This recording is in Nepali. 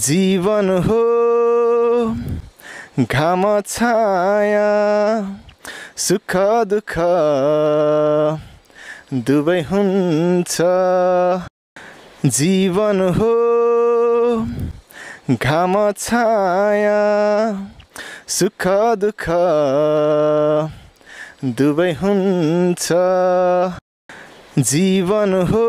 जीवन हो घाम छाया सुख दुःख दुवै हुन्छ जीवन हो घाम छाया सुख दुःख दुवै हुन्छ जीवन हो